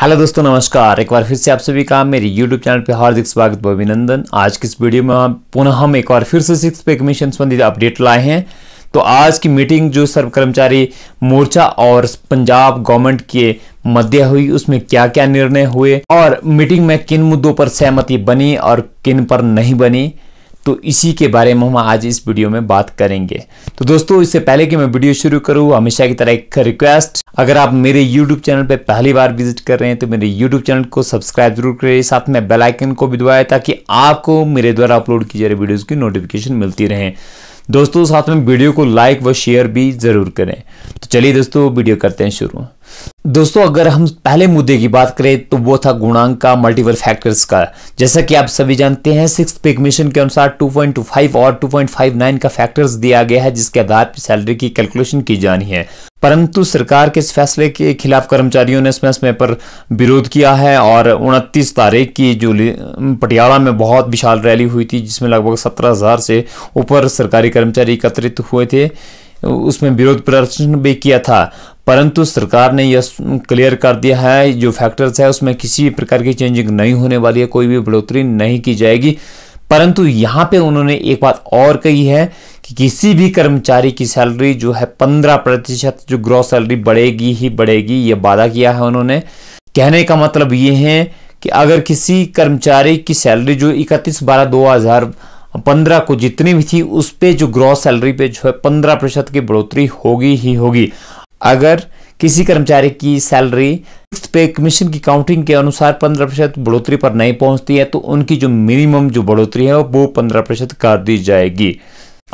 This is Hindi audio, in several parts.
हेलो दोस्तों नमस्कार एक बार फिर से आप सभी का मेरे यूट्यूब चैनल पे हार्दिक स्वागत अभिनंदन आज की इस वीडियो में पुनः हम एक बार फिर से सिक्स पे कमीशन संबंधित अपडेट लाए हैं तो आज की मीटिंग जो सर्व कर्मचारी मोर्चा और पंजाब गवर्नमेंट के मध्य हुई उसमें क्या क्या निर्णय हुए और मीटिंग में किन मुद्दों पर सहमति बनी और किन पर नहीं बनी तो इसी के बारे में हम आज इस वीडियो में बात करेंगे तो दोस्तों इससे पहले कि मैं वीडियो शुरू करूँ हमेशा की तरह एक रिक्वेस्ट अगर आप मेरे यूट्यूब चैनल पर पहली बार विजिट कर रहे हैं तो मेरे यूट्यूब चैनल को सब्सक्राइब जरूर करें साथ में बेलाइकन को भी दबाएं ताकि आपको मेरे द्वारा अपलोड की जा रही वीडियोज़ की नोटिफिकेशन मिलती रहे दोस्तों साथ में वीडियो को लाइक व शेयर भी ज़रूर करें तो चलिए दोस्तों वीडियो करते हैं शुरू दोस्तों अगर हम पहले मुद्दे की बात करें तो वो था गुणांक का मल्टीपल फैक्टर्स का जैसा कि आप सभी जानते हैं सिक्स पिगमिशन के अनुसार 2.25 और 2.59 का फैक्टर्स दिया गया है जिसके आधार पर सैलरी की कैलकुलेशन की जानी है परंतु सरकार के इस फैसले के खिलाफ कर्मचारियों ने इसमें समय पर विरोध किया है और उनतीस तारीख की जो पटियाला में बहुत विशाल रैली हुई थी जिसमें लगभग सत्रह हज़ार से ऊपर सरकारी कर्मचारी एकत्रित हुए थे उसमें विरोध प्रदर्शन भी किया था परंतु सरकार ने यह क्लियर कर दिया है जो फैक्टर्स है उसमें किसी भी प्रकार की चेंजिंग नहीं होने वाली है कोई भी बढ़ोतरी नहीं की जाएगी परंतु यहाँ पे उन्होंने एक बात और कही है कि किसी भी कर्मचारी की सैलरी जो है पंद्रह प्रतिशत जो ग्रॉस सैलरी बढ़ेगी ही बढ़ेगी ये वादा किया है उन्होंने कहने का मतलब ये है कि अगर किसी कर्मचारी की सैलरी जो इकतीस बारह दो हजार पंद्रह को जितनी भी थी उस पर जो ग्रॉस सैलरी पे जो है पंद्रह प्रतिशत की बढ़ोतरी होगी ही होगी अगर किसी कर्मचारी की सैलरी पे कमीशन की काउंटिंग के अनुसार पंद्रह प्रतिशत बढ़ोतरी पर नहीं पहुंचती है तो उनकी जो मिनिमम जो बढ़ोतरी है वो पंद्रह प्रतिशत कर दी जाएगी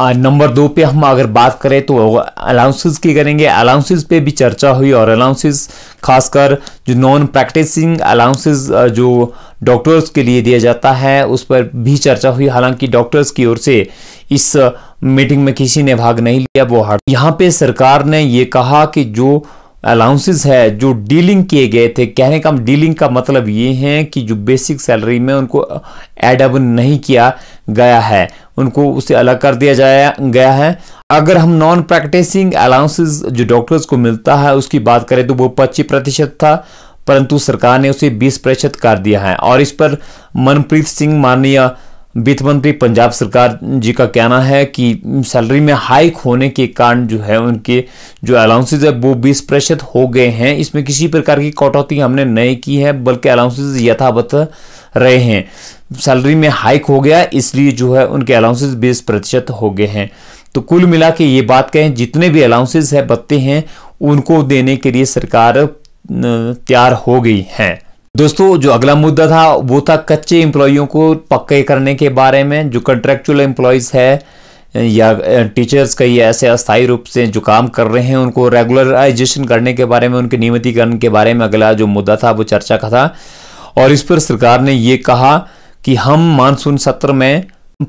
नंबर दो पे हम अगर बात करें तो अलाउंसेस की करेंगे अलाउंसेस पे भी चर्चा हुई और अलाउंसेस खासकर जो नॉन प्रैक्टिसिंग अलाउंसेस जो डॉक्टर्स के लिए दिया जाता है उस पर भी चर्चा हुई हालांकि डॉक्टर्स की ओर से इस मीटिंग में किसी ने भाग नहीं लिया वो हट यहाँ पे सरकार ने ये कहा कि जो अलाउंसेस है जो डीलिंग किए गए थे कहने का डीलिंग का मतलब ये है कि जो बेसिक सैलरी में उनको एडअप नहीं किया गया है उनको उससे अलग कर दिया जाया गया है अगर हम नॉन प्रैक्टिसिंग अलाउंसेस जो डॉक्टर्स को मिलता है उसकी बात करें तो वो पच्चीस प्रतिशत था परंतु सरकार ने उसे बीस प्रतिशत कर दिया है और इस पर मनप्रीत सिंह माननीय वित्त मंत्री पंजाब सरकार जी का कहना है कि सैलरी में हाइक होने के कारण जो है उनके जो अलाउंसेज है वो बीस प्रतिशत हो गए हैं इसमें किसी प्रकार की कटौती हमने नहीं की है बल्कि अलाउंसेज यथावत रहे हैं सैलरी में हाइक हो गया इसलिए जो है उनके अलाउंसेज बीस प्रतिशत हो गए हैं तो कुल मिला के ये बात कहें जितने भी अलाउंसेज है बत्ते हैं उनको देने के लिए सरकार तैयार हो गई है दोस्तों जो अगला मुद्दा था वो था कच्चे एम्प्लॉयों को पक्के करने के बारे में जो कंट्रेक्चुअल एम्प्लॉयज़ है या टीचर्स कई ऐसे अस्थायी रूप से जो काम कर रहे हैं उनको रेगुलराइजेशन करने के बारे में उनके नियमितीकरण के बारे में अगला जो मुद्दा था वो चर्चा का था और इस पर सरकार ने ये कहा कि हम मानसून सत्र में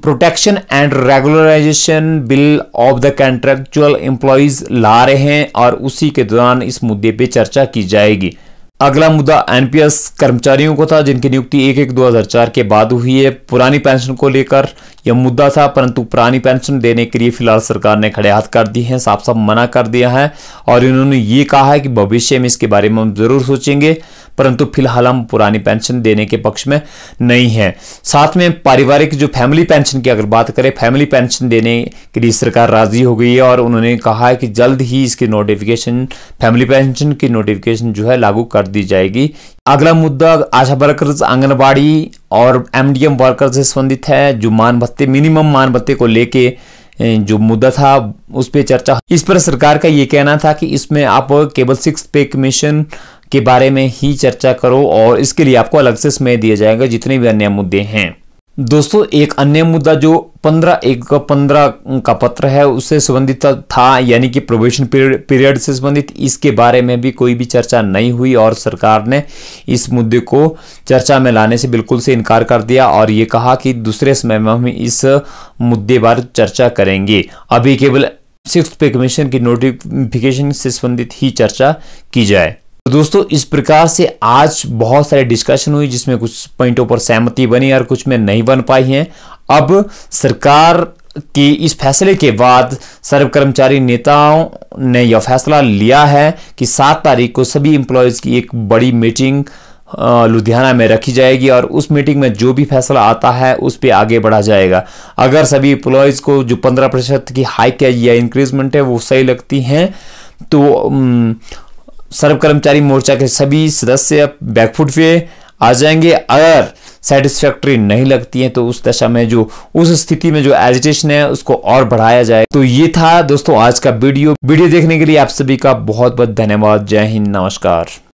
protection and regularisation bill of the contractual employees ला रहे हैं और उसी के दौरान इस मुद्दे पर चर्चा की जाएगी अगला मुद्दा एनपीएस कर्मचारियों को था जिनकी नियुक्ति एक एक 2004 के बाद हुई है पुरानी पेंशन को लेकर यह मुद्दा था परंतु पुरानी पेंशन देने के लिए फिलहाल सरकार ने खड़े हाथ कर दिए हैं साफ साफ मना कर दिया है और इन्होंने ये कहा है कि भविष्य में इसके बारे में हम जरूर सोचेंगे परंतु फिलहाल हम पुरानी पेंशन देने के पक्ष में नहीं है साथ में पारिवारिक जो फैमिली पेंशन की अगर बात करें फैमिली पेंशन देने के लिए सरकार राजी हो गई है और उन्होंने कहा है कि जल्द ही इसकी नोटिफिकेशन फैमिली पेंशन की नोटिफिकेशन जो है लागू कर दी जाएगी अगला मुद्दा आशा वर्कर्स आंगनबाड़ी और एमडीएम वर्कर से संबंधित है जो मान भत्ते मिनिमम मान भत्ते को लेके जो मुद्दा था उस पर चर्चा इस पर सरकार का ये कहना था कि इसमें आप केवल सिक्स पे कमीशन के बारे में ही चर्चा करो और इसके लिए आपको अलग से समय दिया जाएगा जितने भी अन्य मुद्दे हैं दोस्तों एक अन्य मुद्दा जो पंद्रह एक पंद्रह का पत्र है उससे संबंधित था यानी कि प्रोबेशन पीरियड से संबंधित इसके बारे में भी कोई भी चर्चा नहीं हुई और सरकार ने इस मुद्दे को चर्चा में लाने से बिल्कुल से इनकार कर दिया और ये कहा कि दूसरे समय में हम इस मुद्दे पर चर्चा करेंगे अभी केवल सिक्स पे कमीशन की नोटिफिकेशन से संबंधित ही चर्चा की जाए तो दोस्तों इस प्रकार से आज बहुत सारे डिस्कशन हुई जिसमें कुछ पॉइंटों पर सहमति बनी और कुछ में नहीं बन पाई है अब सरकार कि इस फैसले के बाद सर्व कर्मचारी नेताओं ने यह फैसला लिया है कि सात तारीख को सभी एम्प्लॉयज़ की एक बड़ी मीटिंग लुधियाना में रखी जाएगी और उस मीटिंग में जो भी फैसला आता है उस पर आगे बढ़ा जाएगा अगर सभी एम्प्लॉयज़ को जो पंद्रह प्रतिशत की हाइक है या इंक्रीजमेंट है वो सही लगती हैं तो सर्व कर्मचारी मोर्चा के सभी सदस्य बैकफुट पे आ जाएंगे अगर सेटिस्फैक्ट्री नहीं लगती है तो उस दशा में जो उस स्थिति में जो एजिटेशन है उसको और बढ़ाया जाए तो ये था दोस्तों आज का वीडियो वीडियो देखने के लिए आप सभी का बहुत बहुत धन्यवाद जय हिंद नमस्कार